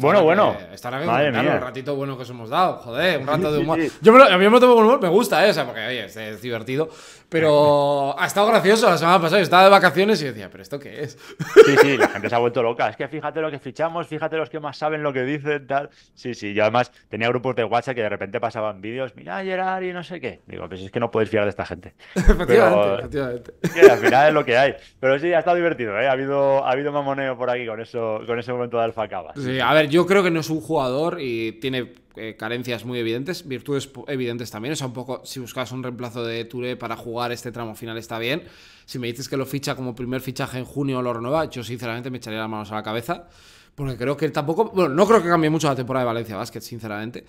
bueno, bueno. Estará bien el ratito bueno que os hemos dado. Joder, un rato de humor. Yo me a mí me tomo humor, me gusta, esa ¿eh? porque, oye, es divertido. Pero ha estado gracioso la semana pasada. Estaba de vacaciones y decía, ¿pero esto qué es? Sí, sí, la gente se ha vuelto loca. Es que fíjate lo que fichamos, fíjate los que más saben lo que dicen, tal. Sí, sí, yo además tenía grupos de WhatsApp que de repente pasaban vídeos, mira Gerard y no sé qué. Digo, pues es que no puedes fiar de esta gente. efectivamente, efectivamente. al final es lo que hay. Pero sí, ha estado divertido, ¿eh? Ha habido, ha habido mamoneo por aquí con, eso, con ese momento de Alfa Sí, a ver, yo creo que no es un jugador y tiene eh, carencias muy evidentes, virtudes evidentes también. O sea, un poco, si buscas un reemplazo de Touré para jugar este tramo final está bien. Si me dices que lo ficha como primer fichaje en junio o lo renueva, yo sinceramente me echaría las manos a la cabeza. Porque creo que tampoco. Bueno, no creo que cambie mucho la temporada de Valencia Basket, sinceramente.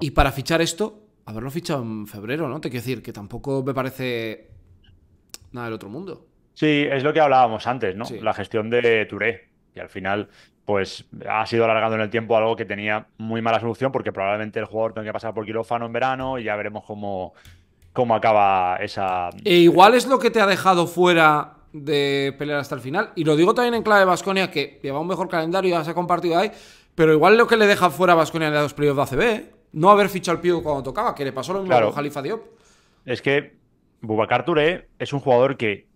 Y para fichar esto, haberlo fichado en febrero, ¿no? Te quiero decir que tampoco me parece nada del otro mundo. Sí, es lo que hablábamos antes, ¿no? La gestión de Touré. Y al final, pues ha sido alargando en el tiempo algo que tenía muy mala solución porque probablemente el jugador tenga que pasar por quirófano en verano y ya veremos cómo, cómo acaba esa... E igual es lo que te ha dejado fuera de pelear hasta el final. Y lo digo también en clave Vasconia que lleva un mejor calendario, y ya se ha compartido ahí, pero igual lo que le deja fuera a Vasconia en los periodos de ACB, ¿eh? no haber fichado al Pío cuando tocaba, que le pasó lo mismo a Jalifa Diop. Es que Bubacar Touré es un jugador que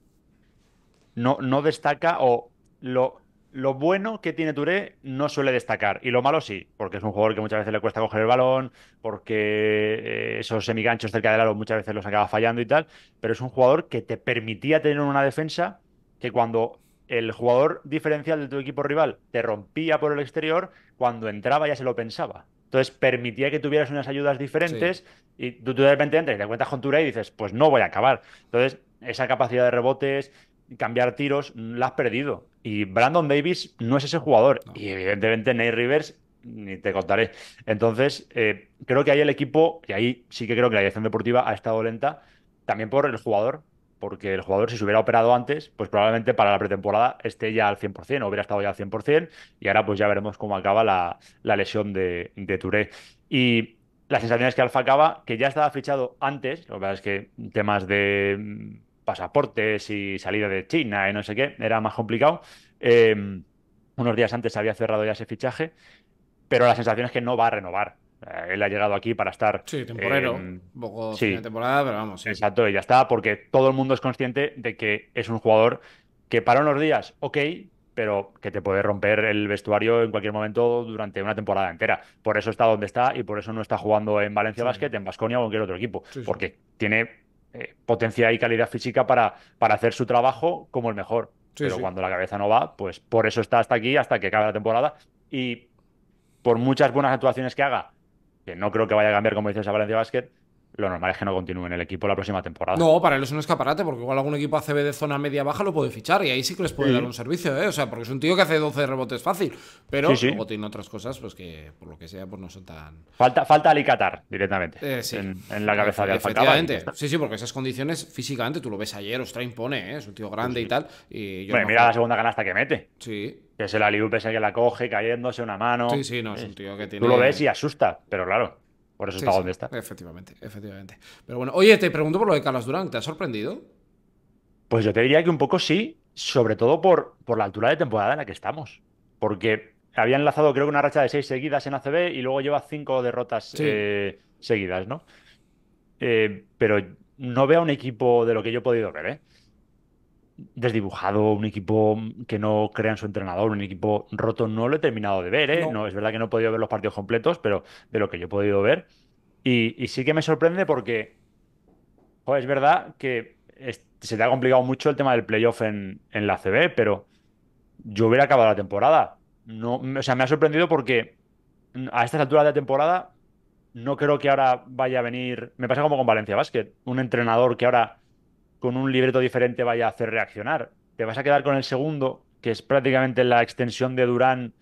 no, no destaca o lo lo bueno que tiene Touré no suele destacar. Y lo malo sí, porque es un jugador que muchas veces le cuesta coger el balón, porque eh, esos semiganchos cerca del aro muchas veces los acaba fallando y tal. Pero es un jugador que te permitía tener una defensa que cuando el jugador diferencial de tu equipo rival te rompía por el exterior, cuando entraba ya se lo pensaba. Entonces permitía que tuvieras unas ayudas diferentes y tú, tú, de repente entras y te cuentas con Touré y dices, pues no voy a acabar. Entonces, esa capacidad de rebotes, cambiar tiros, mm, la has perdido. Y Brandon Davis no es ese jugador. Y evidentemente Nate Rivers, ni te contaré. Entonces, eh, creo que ahí el equipo, y ahí sí que creo que la dirección deportiva ha estado lenta, también por el jugador, porque el jugador si se hubiera operado antes, pues probablemente para la pretemporada esté ya al 100% o hubiera estado ya al 100% y ahora pues ya veremos cómo acaba la, la lesión de, de, Touré. Y la sensación es que Alfa acaba, que ya estaba fichado antes, lo que es que temas de mm, pasaportes y salida de China y no sé qué, era más complicado. Em, unos días antes había cerrado ya ese fichaje, pero la sensación es que no va a renovar. Eh, él ha llegado aquí para estar. Sí, temporero. Em, temporada, pero vamos. Exacto, y ya está, porque todo el mundo es consciente de que es un jugador que para unos días, ok, pero que te puede romper el vestuario en cualquier momento durante una temporada entera. Por eso está donde está y por eso no está jugando en Valencia Basket, en Basconia o en cualquier otro equipo, porque tiene eh, potencia y calidad física para, para hacer su trabajo como el mejor. Pero cuando la cabeza no va, pues por eso está hasta aquí, hasta que acabe la temporada. Y por muchas buenas actuaciones que haga, que no creo que vaya a cambiar, como dices, a Valencia Basket, lo normal es que no continúe en el equipo la próxima temporada. No, para él es un escaparate, porque igual algún equipo ACB de zona media-baja lo puede fichar y ahí sí que les puede dar un servicio, ¿eh? O sea, porque es un tío que hace 12 rebotes fácil, pero tiene otras cosas, pues que por lo que sea, pues no son tan. Falta, falta Alicatar directamente eh, en, la cabeza de Sí, sí, porque esas condiciones físicamente, tú lo ves ayer, Ostra impone, ¿eh? Es un tío grande y tal. Y yo bueno, mira la segunda canasta que mete. Sí. Que es el es el que la coge cayéndose una mano. Sí, sí, no, es un tío que tiene. Tú lo ves y asusta, pero claro. Por eso está donde está. Efectivamente, efectivamente. Pero bueno, oye, te pregunto por lo de Carlos Durán, ¿te ha sorprendido? Pues yo te diría que un poco sí, sobre todo por, por la altura de temporada en la que estamos. Porque había enlazado creo que una racha de seis seguidas en ACB y luego lleva cinco derrotas eh, seguidas, ¿no? Eh, pero no veo a un equipo de lo que yo he podido ver, ¿eh? desdibujado, un equipo que no crean su entrenador, un equipo roto, no lo he terminado de ver, ¿eh? no. es verdad que no he podido ver los partidos completos, pero de lo que yo he podido ver. Y, sí que me sorprende porque es verdad que se te ha complicado mucho el tema del playoff en, la CB, pero yo hubiera acabado la temporada. No, o sea, me ha sorprendido porque a estas alturas de la temporada no creo que ahora vaya a venir. Me pasa como con Valencia Basket, un entrenador que ahora con un libreto diferente vaya a hacer reaccionar. Te vas a quedar con el segundo, que es prácticamente la extensión de Durán.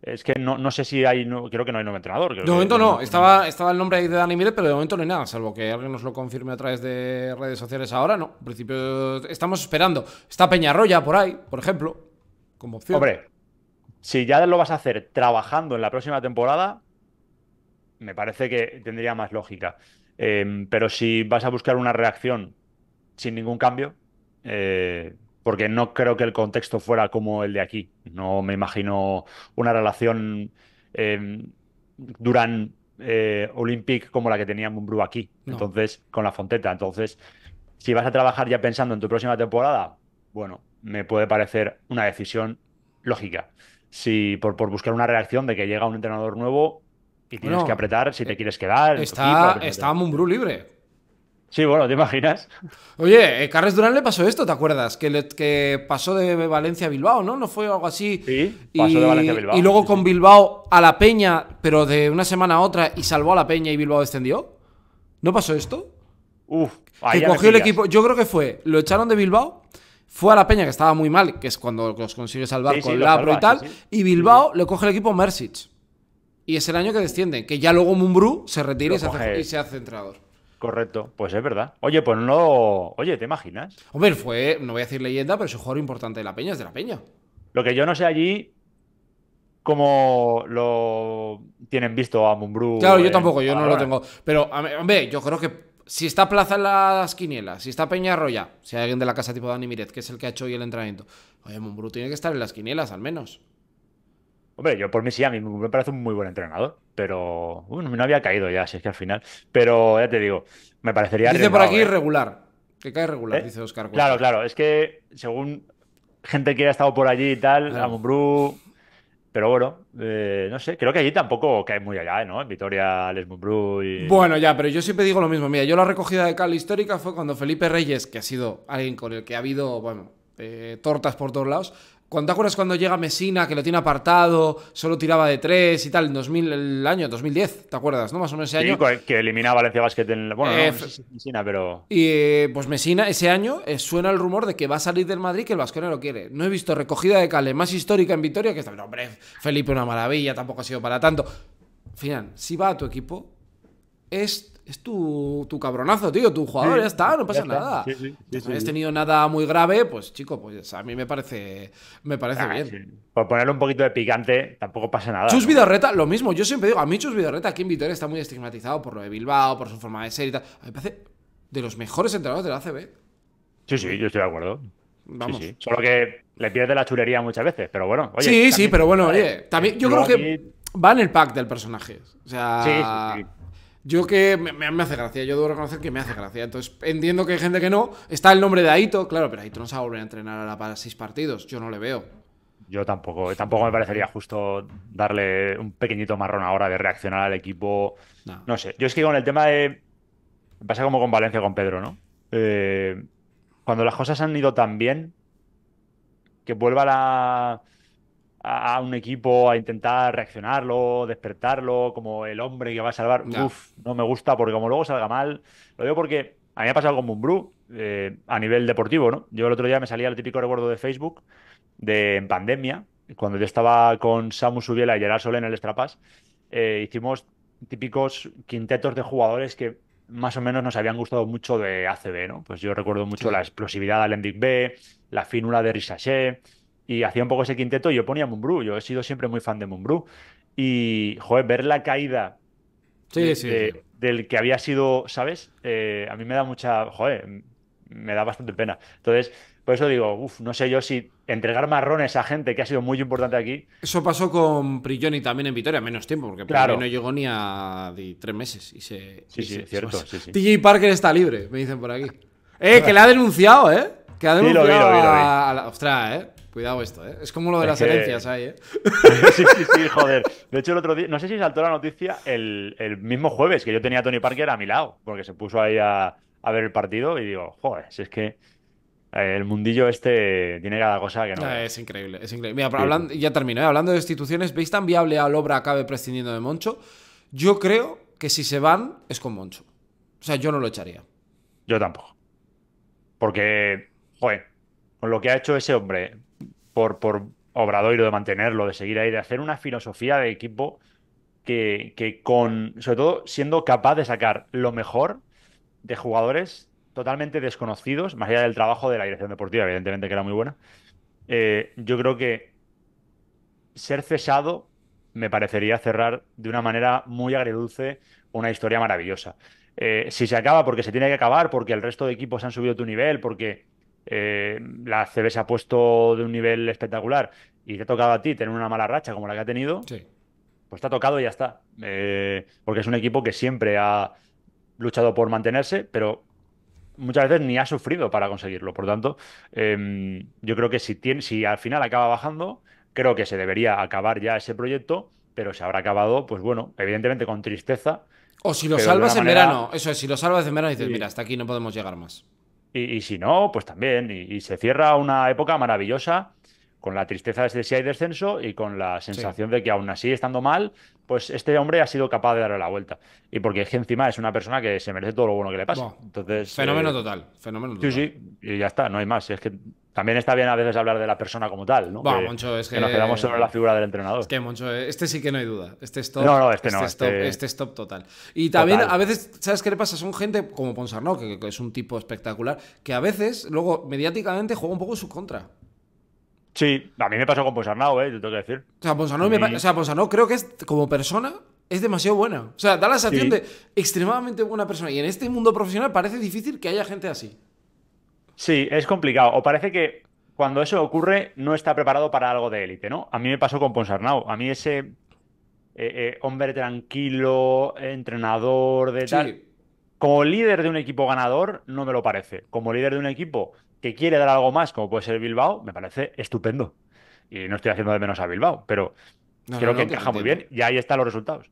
Es que no, sé si hay, creo que no hay nuevo entrenador. de momento no, estaba, estaba el nombre ahí de Dani Mire pero de momento no hay nada, salvo que alguien nos lo confirme a través de redes sociales ahora, no. En principio estamos esperando. Está Peñarroya por ahí, por ejemplo, como opción. Hombre, si ya lo vas a hacer trabajando en la próxima temporada, me parece que tendría más lógica. Em, pero si vas a buscar una reacción sin ningún cambio, eh, porque no creo que el contexto fuera como el de aquí. No me imagino una relación Duran em, Durán eh, Olympic como la que tenía Mumbrú aquí, entonces con la Fonteta. Entonces, si vas a trabajar ya pensando en tu próxima temporada, bueno, me puede parecer una decisión lógica. Si por, por buscar una reacción de que llega un entrenador nuevo y tienes que apretar si te eh, quieres quedar. Está, está libre. Sí, bueno, ¿te imaginas? Oye, a eh, Carles Durán le pasó esto, ¿te acuerdas? Que, que pasó de Valencia a Bilbao, ¿no? ¿No fue algo así? Sí, pasó y, de Valencia a Bilbao. Y luego con Bilbao a la Peña, pero de una semana a otra, y salvó a la Peña y Bilbao descendió. ¿No pasó esto? Uf, ahí cogió el equipo. Yo creo que fue, lo echaron de Bilbao, fue a la Peña, que estaba muy mal, que es cuando los consigue salvar Con con Lapro y tal, y Bilbao le coge el equipo Mersic. Y es el año que descienden, que ya luego Mumbrú se retira y se, hace, y se hace entrenador. Correcto, pues es verdad. Oye, pues no. Oye, ¿te imaginas? Hombre, fue, no voy a decir leyenda, pero es un jugador importante de la Peña, es de la Peña. Lo que yo no sé allí, como lo tienen visto a Mumbrú. Claro, yo tampoco, yo no lo tengo. Pero, hombre, yo creo que si está Plaza en las quinielas, si está Peña Arroya, si hay alguien de la casa tipo Dani Mirez, que es el que ha hecho hoy el entrenamiento, oye, Mumbrú tiene que estar en las quinielas al menos. Hombre, yo por mí sí, a mí me parece un muy buen entrenador, pero no había caído ya, si es que al final. Pero ya te digo, me parecería. Dice por aquí ¿eh? irregular, que cae regular, ¿Eh? dice Oscar. Claro, claro, es que según gente que ha estado por allí y tal, la Pero bueno, eh, no sé, creo que allí tampoco cae muy allá, ¿no? En Vitoria, Les Mumbrú y. Bueno, ya, pero yo siempre digo lo mismo. Mira, yo la recogida de cal histórica fue cuando Felipe Reyes, que ha sido alguien con el que ha habido, bueno, tortas por todos lados, te acuerdas cuando llega Messina, que lo tiene apartado, solo tiraba de tres y tal, en 2000, el año 2010, ¿te acuerdas? ¿No? Más o menos ese sí, año. que eliminaba Valencia Basket en. Bueno, no, eh, pero. Y eh, pues Messina, ese año eh, suena el rumor de que va a salir del Madrid que el no lo quiere. No he visto recogida de Cale más histórica en Vitoria que esta. No, hombre, Felipe, una maravilla, tampoco ha sido para tanto. Final, si va a tu equipo, es es tu, cabronazo, tío, tu jugador, ya está, no pasa nada. si no has tenido nada muy grave, pues chico, pues a mí me parece, me parece ah, bien. Por ponerle un poquito de picante, tampoco pasa nada. Chus Vidorreta, lo mismo, yo siempre digo, a mí Chus Vidorreta aquí en Vitoria está muy estigmatizado por lo de Bilbao, por su forma de ser y tal. me parece de los mejores entrenadores de la ACB. Sí, sí, yo estoy de acuerdo. Vamos. Solo que le pierde la chulería muchas veces, pero bueno. sí, sí, pero bueno, oye, también yo creo que va en el pack del personaje. O sea, sí, yo que me, hace gracia, yo debo reconocer que me hace gracia. Entonces entiendo que hay gente que no. Está el nombre de Aito, claro, pero Aito no se va a volver a entrenar ahora para seis partidos. Yo no le veo. Yo tampoco, eh, tampoco me parecería justo darle un pequeñito marrón ahora de reaccionar al equipo. No, sé. Yo es que con el tema de. Pasa como con Valencia, con Pedro, ¿no? Eh, cuando las cosas han ido tan bien, que vuelva la a, un equipo, a intentar reaccionarlo, despertarlo, como el hombre que va a salvar. No. Uf, no me gusta porque como luego salga mal, lo digo porque a mí me ha pasado con un eh, a nivel deportivo, ¿no? Yo el otro día me salía el típico recuerdo de Facebook de en pandemia, cuando yo estaba con Samu Subiela y Gerard Solé en el Estrapas, eh, hicimos típicos quintetos de jugadores que más o menos nos habían gustado mucho de ACB, ¿no? Pues yo recuerdo mucho la explosividad de Alendic B, la finura de Risaché, y hacía un poco ese quinteto y yo ponía Mumbrú. Yo he sido siempre muy fan de Mumbrú. Y, joder, ver la caída del que había sido, ¿sabes? Eh, a mí me da mucha, joder, me da bastante pena. Entonces, por eso digo, uff, no sé yo si entregar marrones a gente que ha sido muy importante aquí. Eso pasó con Prigioni también en Vitoria, menos tiempo, porque claro. no llegó ni a tres meses. Y se, sí, sí, cierto. sí, TJ Parker está libre, me dicen por aquí. ¡Eh, que le ha denunciado, eh! Que ha denunciado A la... Ostras, eh. Cuidado esto, ¿eh? Es como lo de las herencias ahí, ¿eh? sí, sí, sí, joder. De hecho, el otro día, no sé si saltó la noticia el, mismo jueves que yo tenía a Tony Parker a mi lado, porque se puso ahí a, ver el partido y digo, joder, si es que eh, el mundillo este tiene cada cosa que no. Ah, es increíble, es increíble. Mira, ya termino. ¿eh? Hablando de instituciones, ¿veis tan viable al obra acabe prescindiendo de Moncho? Yo creo que si se van es con Moncho. O sea, yo no lo echaría. Yo tampoco. Porque, joder, con lo que ha hecho ese hombre por, por Obradoiro de mantenerlo, de seguir ahí, de hacer una filosofía de equipo que, con, sobre todo, siendo capaz de sacar lo mejor de jugadores totalmente desconocidos, más allá del trabajo de la dirección deportiva, evidentemente que era muy buena. Eh, yo creo que ser cesado me parecería cerrar de una manera muy agridulce una historia maravillosa. Eh, si se acaba porque se tiene que acabar, porque el resto de equipos han subido tu nivel, porque eh, la CB se ha puesto de un nivel espectacular y te ha tocado a ti tener una mala racha como la que ha tenido, pues te ha tocado y ya está. Eh, porque es un equipo que siempre ha luchado por mantenerse, pero muchas veces ni ha sufrido para conseguirlo. Por tanto, em, yo creo que si, al final acaba bajando, creo que se debería acabar ya ese proyecto, pero se habrá acabado, pues bueno, evidentemente con tristeza. O si lo salvas en verano, eso es, si lo salvas en verano y dices, mira, hasta aquí no podemos llegar más. Y, si no, pues también. y, se cierra una época maravillosa con la tristeza de si hay descenso y con la sensación de que aún así estando mal, pues este hombre ha sido capaz de darle la vuelta. Y porque es que encima es una persona que se merece todo lo bueno que le pasa. Entonces, eh, fenómeno total, fenómeno total. Sí, sí, y ya está, no hay más. Es que también está bien a veces hablar de la persona como tal, ¿no? que, es que, nos quedamos en la figura del entrenador. que Moncho, este sí que no hay duda. Este es top. No, no, este, no. este... este, este total. Y también a veces, ¿sabes qué le pasa? Son gente como Ponsarno, que, es un tipo espectacular, que a veces luego mediáticamente juega un poco en su contra. Sí, a mí me pasó con Ponsarnau, ¿eh? te tengo que decir. O sea, Ponsarnau o sea, creo que es, como persona es demasiado buena. O sea, da la sensación de extremadamente buena persona. Y en este mundo profesional parece difícil que haya gente así. Sí, es complicado. O parece que cuando eso ocurre no está preparado para algo de élite, ¿no? A mí me pasó con Ponsarnau. A mí ese eh, eh, hombre tranquilo, entrenador de tal... Como líder de un equipo ganador, no me lo parece. Como líder de un equipo que quiere dar algo más, como puede ser Bilbao, me parece estupendo. Y no estoy haciendo de menos a Bilbao, pero creo que encaja muy bien y ahí están los resultados.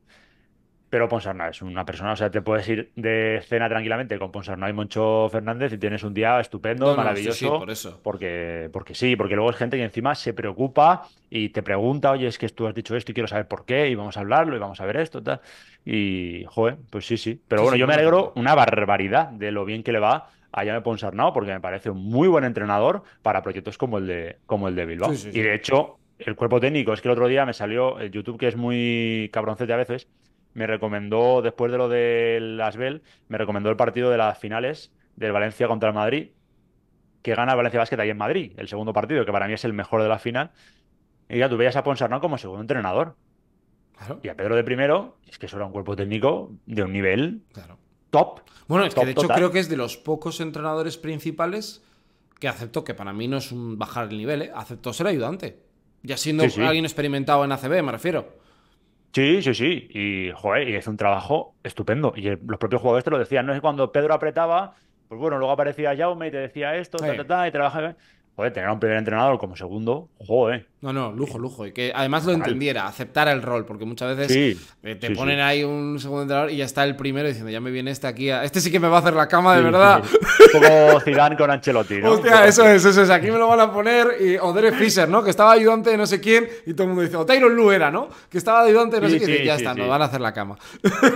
Pero Ponsarna es una persona, o sea, te puedes ir de cena tranquilamente con Ponsarna y Moncho Fernández y tienes un día estupendo, maravilloso. por eso. Porque, porque sí, porque luego es gente que encima se preocupa y te pregunta, oye, es que tú has dicho esto y quiero saber por qué, y vamos a hablarlo y vamos a ver esto, tal. Y, joder, pues sí, sí. Pero bueno, yo me alegro una barbaridad de lo bien que le va a Jaime Ponsarnau porque me parece un muy buen entrenador para proyectos como el de, como el de Bilbao. Y de hecho, el cuerpo técnico, es que el otro día me salió el YouTube, que es muy cabroncete a veces, me recomendó, después de lo del Asbel, me recomendó el partido de las finales del Valencia contra el Madrid, que gana el Valencia Basket ahí en Madrid, el segundo partido, que para mí es el mejor de la final. Y ya tú veías a Ponsarnau como segundo entrenador. Y a Pedro de primero, es que eso era un cuerpo técnico de un nivel claro. Bueno, es que de hecho creo que es de los pocos entrenadores principales que aceptó, que para mí no es un bajar el nivel, ¿eh? aceptó ser ayudante. Ya siendo alguien experimentado en ACB, me refiero. Sí, sí, sí. Y, joder, y un trabajo estupendo. Y los propios jugadores te lo decían. No es cuando Pedro apretaba, pues bueno, luego aparecía Jaume y te decía esto, ta, ta, y trabajaba Joder, tener a un primer entrenador como segundo, joder. No, no, lujo, lujo. Y que además lo entendiera, aceptara el rol, porque muchas veces eh, te ponen ahí un segundo entrenador y ya está el primero diciendo, ya me viene este aquí, este sí que me va a hacer la cama de verdad. como Zidane con Ancelotti, ¿no? Hostia, eso es, eso es. Aquí me lo van a poner y Odre Fischer, ¿no? Que estaba ayudante de no sé quién y todo el mundo dice, o Tyron Lu era, ¿no? Que estaba ayudante de no sé quién y ya está, nos van a hacer la cama.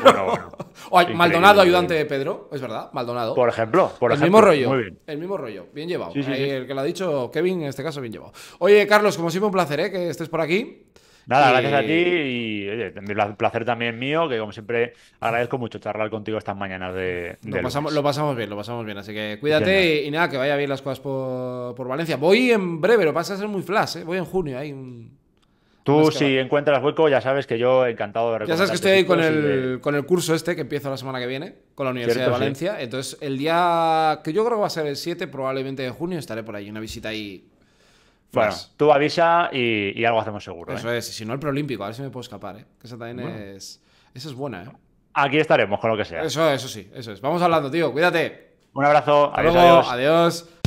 Bueno, bueno. o Maldonado, ayudante de Pedro, es verdad, Maldonado. Por ejemplo, por el mismo rollo. bien. El mismo rollo, bien llevado. Eh, el que lo ha dicho Kevin, en este caso, bien llevado. Oye, Carlos, como siempre, un placer ¿eh? que estés por aquí. Nada, eh, gracias a ti y un placer también mío, que como siempre agradezco mucho charlar contigo estas mañanas de... lo, pasamos, lo, pasamos, bien, lo pasamos bien, así que cuídate y, nada, que vaya bien las cosas por, Valencia. Voy en breve, lo pasa a ser muy flash, ¿eh? voy en junio, hay un... Tú si encuentras hueco, ya sabes que yo encantado de Ya sabes que estoy ahí con el, con el curso este que empiezo la semana que viene, con la Universidad de Valencia. Entonces, el día que yo creo que va a ser el 7, probablemente de junio, estaré por ahí, una visita ahí bueno, tú avisa y, algo hacemos seguro. Eso ¿eh? es, es, si no el preolímpico, a ver si me puedo escapar, ¿eh? esa también es. Esa es buena, ¿eh? Aquí estaremos con lo que sea. Eso, eso sí, eso es. Vamos hablando, tío. Cuídate. Un abrazo. adiós. adiós.